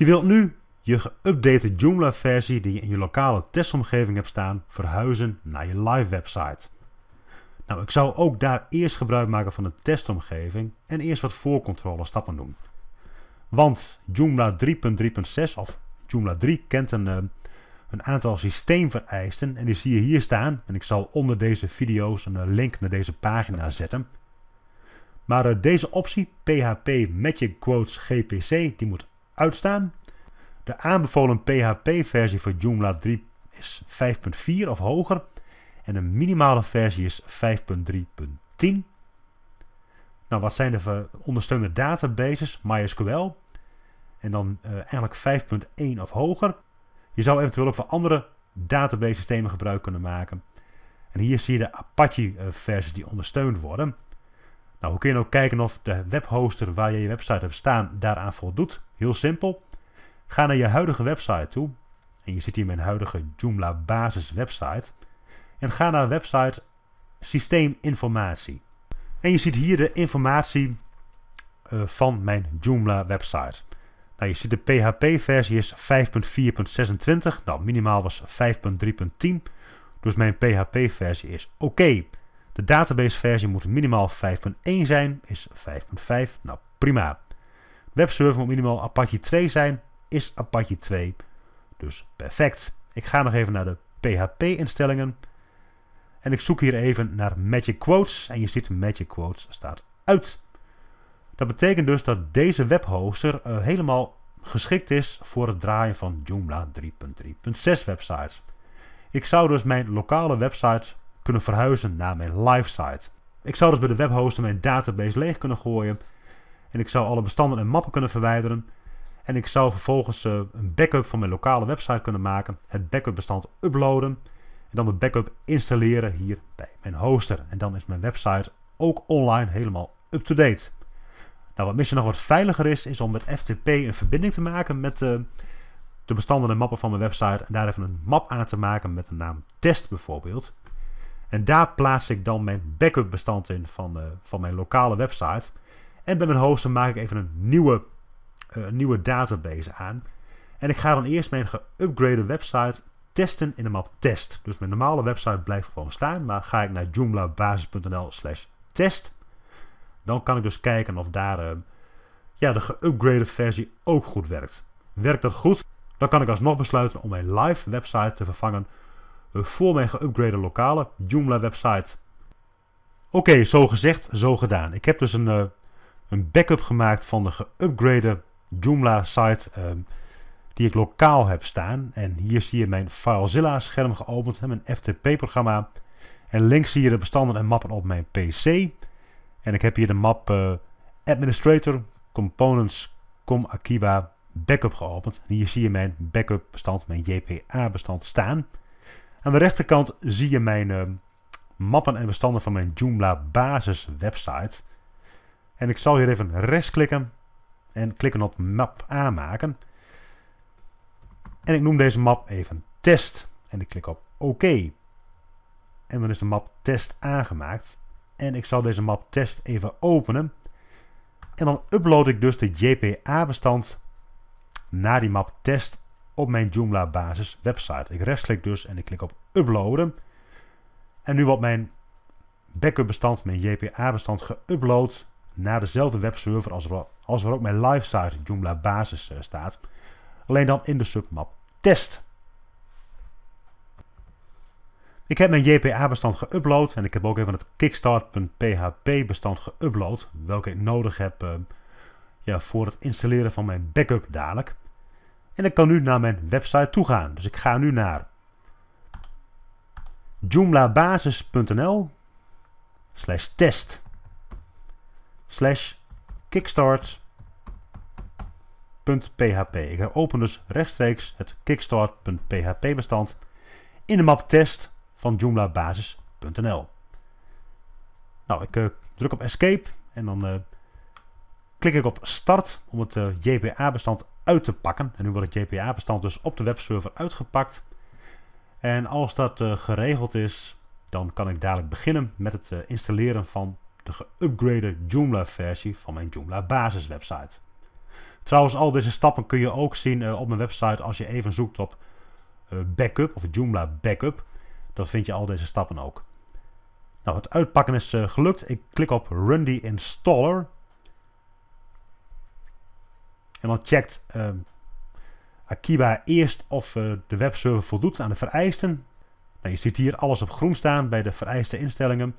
Je wilt nu je geüpdate Joomla versie die je in je lokale testomgeving hebt staan verhuizen naar je live website. Nou, ik zou ook daar eerst gebruik maken van de testomgeving en eerst wat voorcontrole stappen doen. Want Joomla 3.3.6 of Joomla 3 kent een, eh, een aantal systeemvereisten en die zie je hier staan. En ik zal onder deze video's een eh, link naar deze pagina zetten. Maar eh, deze optie, PHP Magic Quotes GPC, die moet uitstaan. De aanbevolen PHP-versie voor Joomla 3 is 5.4 of hoger. En de minimale versie is 5.3.10. Nou, wat zijn de ondersteunde databases? MySQL. En dan eh, eigenlijk 5.1 of hoger. Je zou eventueel ook voor andere database systemen gebruik kunnen maken. En hier zie je de Apache-versies eh, die ondersteund worden. Nou, hoe kun je nou kijken of de webhoster waar je je website hebt staan daaraan voldoet? Heel simpel. Ga naar je huidige website toe. En je ziet hier mijn huidige Joomla basis website. En ga naar website systeeminformatie. En je ziet hier de informatie eh, van mijn Joomla website. Nou, je ziet de PHP versie is 5.4.26. Nou, minimaal was 5.3.10. Dus mijn PHP versie is oké. De databaseversie moet minimaal 5.1 zijn, is 5.5. Nou, prima. Webserver moet minimaal Apache 2 zijn, is Apache 2. Dus perfect. Ik ga nog even naar de PHP-instellingen. En ik zoek hier even naar Magic Quotes. En je ziet Magic Quotes staat uit. Dat betekent dus dat deze webhoster eh, helemaal geschikt is voor het draaien van Joomla 3.3.6 websites. Ik zou dus mijn lokale website kunnen verhuizen naar mijn live site. Ik zou dus bij de webhoster mijn database leeg kunnen gooien. En ik zou alle bestanden en mappen kunnen verwijderen. En ik zou vervolgens eh, een backup van mijn lokale website kunnen maken. Het backup bestand uploaden. En dan de backup installeren hier bij mijn hoster. En dan is mijn website ook online helemaal up-to-date. Nou, wat misschien nog wat veiliger is, is om met FTP een verbinding te maken met de, eh, de bestanden en mappen van mijn website. En daar even een map aan te maken met de naam test bijvoorbeeld. En daar plaats ik dan mijn backup bestand in van, eh, van mijn lokale website. En bij mijn hoster maak ik even een nieuwe, uh, nieuwe database aan. En ik ga dan eerst mijn geüpgrade website testen in de map test. Dus mijn normale website blijft gewoon staan, maar ga ik naar joomlabasis.nl slash test. Dan kan ik dus kijken of daar eh, ja, de geüpgrade versie ook goed werkt. Werkt dat goed, dan kan ik alsnog besluiten om mijn live website te vervangen eh, voor mijn geüpgrade lokale Joomla website. Oké, zo gezegd, zo gedaan. Ik heb dus een, eh, een backup gemaakt van de geüpgrade Joomla site ehm, die ik lokaal heb staan. En hier zie je mijn FileZilla scherm geopend, mijn FTP programma. En links zie je de bestanden en mappen op mijn PC. En ik heb hier de map eh, Administrator, Components, Com Akiba, Backup geopend. En hier zie je mijn backup bestand, mijn JPA bestand staan. Aan de rechterkant zie je mijn eh, mappen en bestanden van mijn Joomla basis website. En ik zal hier even klikken en klikken op map aanmaken. En ik noem deze map even test. En ik klik op OK. En dan is de map test aangemaakt. En ik zal deze map test even openen. En dan upload ik dus de JPA-bestand naar die map test op mijn Joomla basis website. Ik rechtsklik dus en ik klik op uploaden. En nu wordt mijn backup bestand, mijn JPA bestand geüpload naar dezelfde webserver als, als waar ook mijn live site Joomla basis eh, staat. Alleen dan in de submap test. Ik heb mijn JPA-bestand geüpload en ik heb ook even het kickstart.php-bestand geüpload, welke ik nodig heb eh, ja, voor het installeren van mijn backup dadelijk. En ik kan nu naar mijn website toe gaan. Dus ik ga nu naar joomlabasis.nl slash test slash kickstart.php. Ik open dus rechtstreeks het kickstart.php bestand in de map test van joomlabasis.nl. Nou, ik eh, druk op escape en dan eh, klik ik op start om het eh, JPA-bestand uit te pakken. En nu wordt het JPA-bestand dus op de webserver uitgepakt. En als dat eh, geregeld is, dan kan ik dadelijk beginnen met het eh, installeren van de geüpgraded Joomla-versie van mijn Joomla basiswebsite. Trouwens, al deze stappen kun je ook zien eh, op mijn website als je even zoekt op backup of Joomla backup. Dan vind je al deze stappen ook. Nou, het uitpakken is gelukt. Ik klik op Run the Installer en dan checkt ehm, Akiba eerst of eh, de webserver voldoet aan de vereisten. Nou, je ziet hier alles op groen staan bij de vereiste instellingen.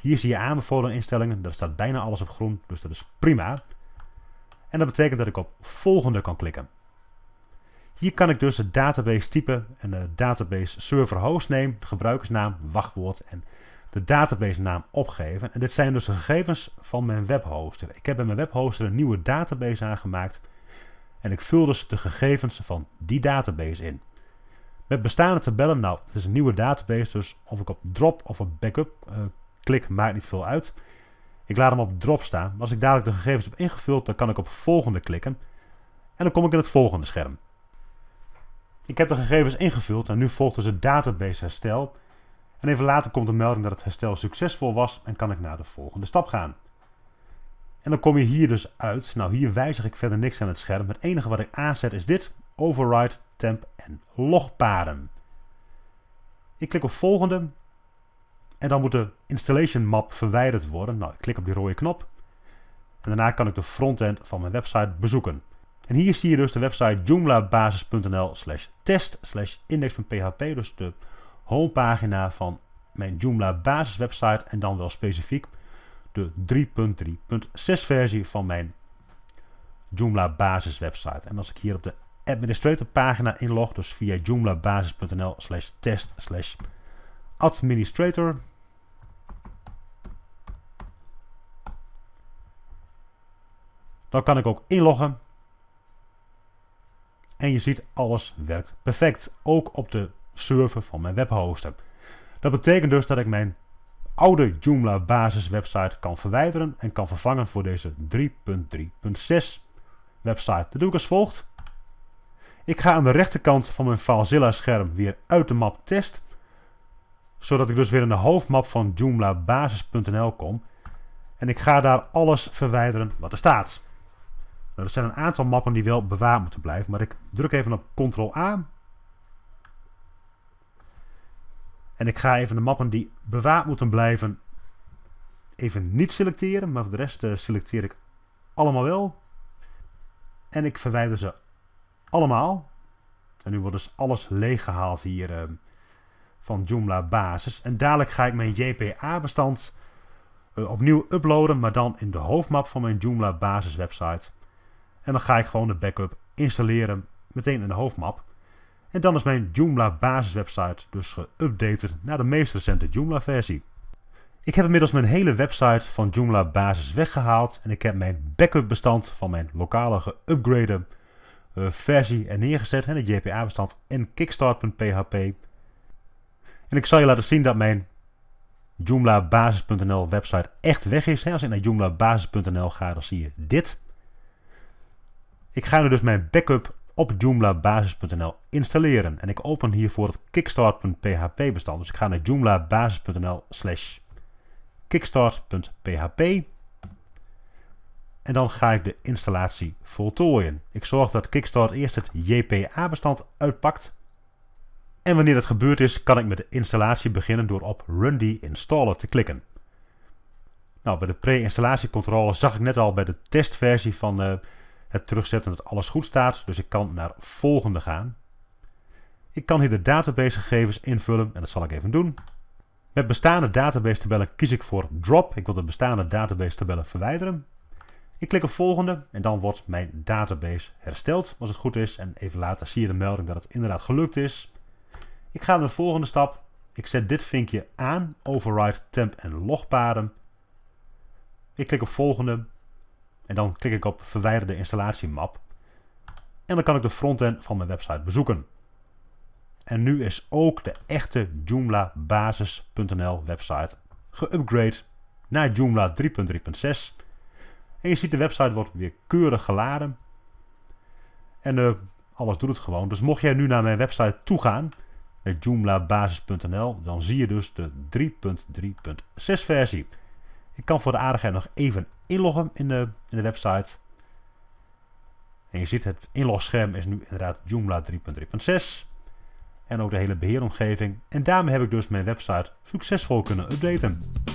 Hier zie je aanbevolen instellingen. Daar staat bijna alles op groen, dus dat is prima. En dat betekent dat ik op volgende kan klikken. Hier kan ik dus de database type en de database server hostname, de gebruikersnaam, wachtwoord en de database naam opgeven. En dit zijn dus de gegevens van mijn webhoster. Ik heb bij mijn webhoster een nieuwe database aangemaakt en ik vul dus de gegevens van die database in. Met bestaande tabellen, nou, het is een nieuwe database, dus of ik op drop of op backup eh, klik, maakt niet veel uit. Ik laat hem op drop staan, maar als ik dadelijk de gegevens heb ingevuld, dan kan ik op volgende klikken. En dan kom ik in het volgende scherm. Ik heb de gegevens ingevuld en nu volgt dus het database herstel. En even later komt de melding dat het herstel succesvol was en kan ik naar de volgende stap gaan. En dan kom je hier dus uit. Nou, hier wijzig ik verder niks aan het scherm. Het enige wat ik aanzet is dit. Override, temp en logpaden. Ik klik op volgende. En dan moet de installation map verwijderd worden. Nou, ik klik op die rode knop. En daarna kan ik de frontend van mijn website bezoeken. En hier zie je dus de website joomlabasis.nl slash test slash index.php. Dus de homepagina van mijn Joomla basis website en dan wel specifiek de 3.3.6 versie van mijn Joomla Basis website. En als ik hier op de administrator pagina inlog, dus via joomlabasis.nl slash test slash administrator, dan kan ik ook inloggen. En je ziet, alles werkt perfect. Ook op de server van mijn webhoster. Dat betekent dus dat ik mijn oude Joomla basis website kan verwijderen en kan vervangen voor deze 3.3.6 website. Dat doe ik als volgt. Ik ga aan de rechterkant van mijn FileZilla scherm weer uit de map test, zodat ik dus weer in de hoofdmap van joomlabasis.nl kom. En ik ga daar alles verwijderen wat er staat. Nou, er zijn een aantal mappen die wel bewaard moeten blijven, maar ik druk even op Ctrl A En ik ga even de mappen die bewaard moeten blijven even niet selecteren. Maar voor de rest eh, selecteer ik allemaal wel. En ik verwijder ze allemaal. En nu wordt dus alles leeggehaald hier eh, van Joomla basis. En dadelijk ga ik mijn JPA bestand eh, opnieuw uploaden. Maar dan in de hoofdmap van mijn Joomla basis website. En dan ga ik gewoon de backup installeren meteen in de hoofdmap. En dan is mijn Joomla basiswebsite dus geüpdatet naar de meest recente Joomla versie. Ik heb inmiddels mijn hele website van Joomla basis weggehaald en ik heb mijn backup bestand van mijn lokale geüpgrade eh, versie er neergezet, het JPA bestand en kickstart.php. En ik zal je laten zien dat mijn Joomla basis.nl website echt weg is. Als ik naar joomla basis.nl ga, dan zie je dit. Ik ga nu dus mijn backup op joomlabasis.nl installeren. En ik open hiervoor het kickstart.php bestand. Dus ik ga naar joomlabasis.nl slash kickstart.php. En dan ga ik de installatie voltooien. Ik zorg dat Kickstart eerst het JPA-bestand uitpakt. En wanneer dat gebeurd is, kan ik met de installatie beginnen door op Run the Installer te klikken. Nou, bij de pre-installatiecontrole zag ik net al bij de testversie van... Uh, het terugzetten dat alles goed staat, dus ik kan naar volgende gaan. Ik kan hier de databasegegevens invullen en dat zal ik even doen. Met bestaande database tabellen kies ik voor drop. Ik wil de bestaande database tabellen verwijderen. Ik klik op volgende en dan wordt mijn database hersteld als het goed is. En even later zie je de melding dat het inderdaad gelukt is. Ik ga naar de volgende stap. Ik zet dit vinkje aan, override temp en logpaden. Ik klik op volgende en dan klik ik op verwijder de installatiemap. En dan kan ik de frontend van mijn website bezoeken. En nu is ook de echte Joomla basis.nl website geüpgrade naar Joomla 3.3.6. En je ziet de website wordt weer keurig geladen. En eh, alles doet het gewoon. Dus mocht jij nu naar mijn website toe gaan, eh, joomlabasis.nl, dan zie je dus de 3.3.6 versie. Ik kan voor de aardigheid nog even inloggen in de, in de website. En je ziet het inlogscherm is nu inderdaad Joomla 3.3.6. En ook de hele beheeromgeving. En daarmee heb ik dus mijn website succesvol kunnen updaten.